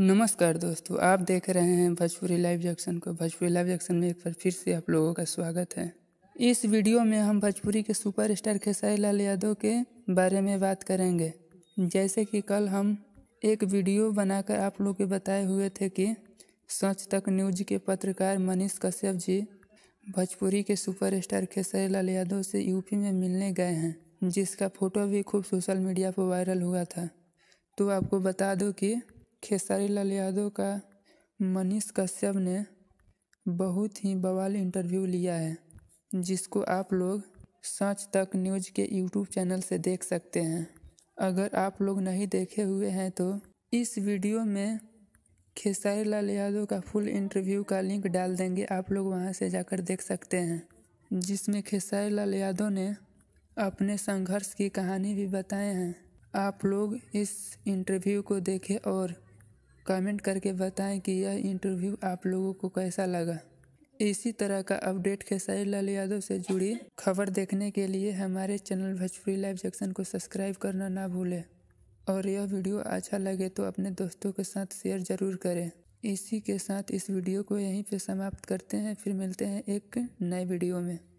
नमस्कार दोस्तों आप देख रहे हैं भोजपुरी लाइव जंक्शन को भोजपुरी लाइव जंक्शन में एक बार फिर से आप लोगों का स्वागत है इस वीडियो में हम भोजपुरी के सुपरस्टार खेसारी लाल यादव के बारे में बात करेंगे जैसे कि कल हम एक वीडियो बनाकर आप लोग के बताए हुए थे कि सच तक न्यूज के पत्रकार मनीष कश्यप जी भोजपुरी के सुपरस्टार खेसारी लाल यादव से यूपी में मिलने गए हैं जिसका फोटो भी खूब सोशल मीडिया पर वायरल हुआ था तो आपको बता दो कि खेसारी लाल यादव का मनीष कश्यप ने बहुत ही बवाल इंटरव्यू लिया है जिसको आप लोग सच तक न्यूज के यूट्यूब चैनल से देख सकते हैं अगर आप लोग नहीं देखे हुए हैं तो इस वीडियो में खेसारी लाल यादव का फुल इंटरव्यू का लिंक डाल देंगे आप लोग वहां से जाकर देख सकते हैं जिसमें खेसारी लाल यादव ने अपने संघर्ष की कहानी भी बताए हैं आप लोग इस इंटरव्यू को देखें और कमेंट करके बताएं कि यह इंटरव्यू आप लोगों को कैसा लगा इसी तरह का अपडेट खेसारी लाल यादव से जुड़ी खबर देखने के लिए हमारे चैनल भोजपुरी लाइव जंक्शन को सब्सक्राइब करना ना भूलें और यह वीडियो अच्छा लगे तो अपने दोस्तों के साथ शेयर ज़रूर करें इसी के साथ इस वीडियो को यहीं पर समाप्त करते हैं फिर मिलते हैं एक नए वीडियो में